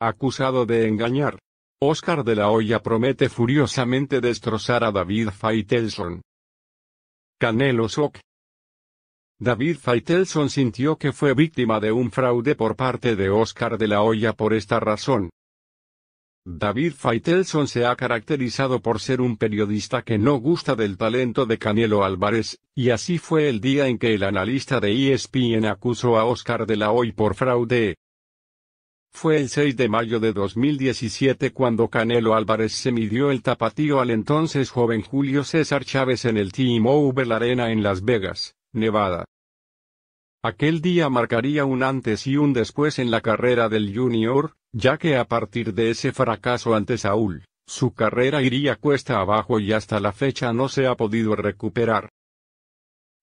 acusado de engañar. Oscar de la Hoya promete furiosamente destrozar a David Faitelson. Canelo Sok. David Faitelson sintió que fue víctima de un fraude por parte de Oscar de la Hoya por esta razón. David Faitelson se ha caracterizado por ser un periodista que no gusta del talento de Canelo Álvarez, y así fue el día en que el analista de ESPN acusó a Oscar de la Hoy por fraude, fue el 6 de mayo de 2017 cuando Canelo Álvarez se midió el tapatío al entonces joven Julio César Chávez en el Team mobile Arena en Las Vegas, Nevada. Aquel día marcaría un antes y un después en la carrera del junior, ya que a partir de ese fracaso ante Saúl, su carrera iría cuesta abajo y hasta la fecha no se ha podido recuperar.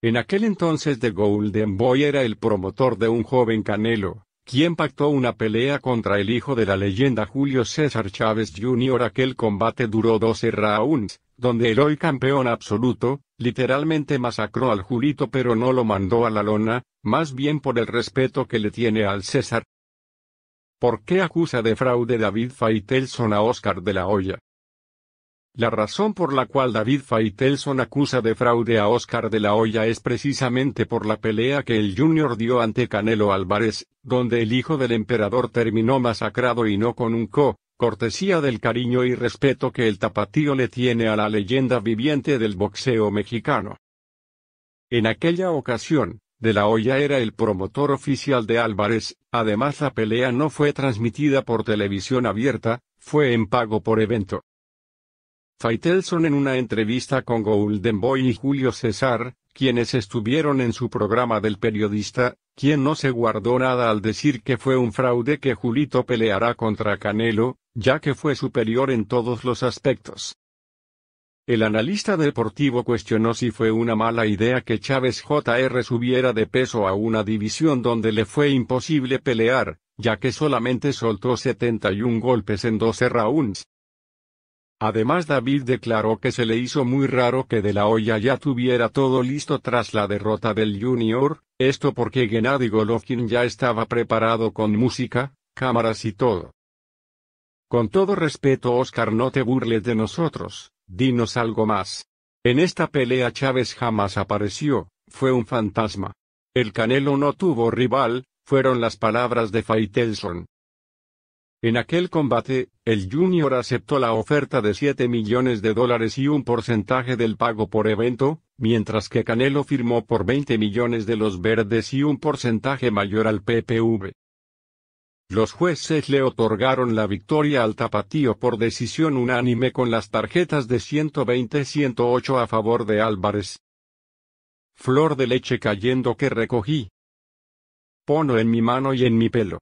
En aquel entonces The Golden Boy era el promotor de un joven Canelo, quien pactó una pelea contra el hijo de la leyenda Julio César Chávez Jr. Aquel combate duró 12 rounds, donde el hoy campeón absoluto, literalmente masacró al Julito pero no lo mandó a la lona, más bien por el respeto que le tiene al César. ¿Por qué acusa de fraude David Faitelson a Oscar de la Hoya? La razón por la cual David Faitelson acusa de fraude a Oscar de la Hoya es precisamente por la pelea que el Junior dio ante Canelo Álvarez, donde el hijo del emperador terminó masacrado y no con un co, cortesía del cariño y respeto que el tapatío le tiene a la leyenda viviente del boxeo mexicano. En aquella ocasión, de la Hoya era el promotor oficial de Álvarez, además la pelea no fue transmitida por televisión abierta, fue en pago por evento. Faitelson en una entrevista con Golden Boy y Julio César, quienes estuvieron en su programa del periodista, quien no se guardó nada al decir que fue un fraude que Julito peleará contra Canelo, ya que fue superior en todos los aspectos. El analista deportivo cuestionó si fue una mala idea que Chávez Jr. subiera de peso a una división donde le fue imposible pelear, ya que solamente soltó 71 golpes en 12 rounds. Además David declaró que se le hizo muy raro que De la olla ya tuviera todo listo tras la derrota del Junior, esto porque Gennady Golovkin ya estaba preparado con música, cámaras y todo. Con todo respeto Oscar no te burles de nosotros, dinos algo más. En esta pelea Chávez jamás apareció, fue un fantasma. El Canelo no tuvo rival, fueron las palabras de Faitelson. En aquel combate, el Junior aceptó la oferta de 7 millones de dólares y un porcentaje del pago por evento, mientras que Canelo firmó por 20 millones de los verdes y un porcentaje mayor al PPV. Los jueces le otorgaron la victoria al tapatío por decisión unánime con las tarjetas de 120-108 a favor de Álvarez. Flor de leche cayendo que recogí. Pono en mi mano y en mi pelo.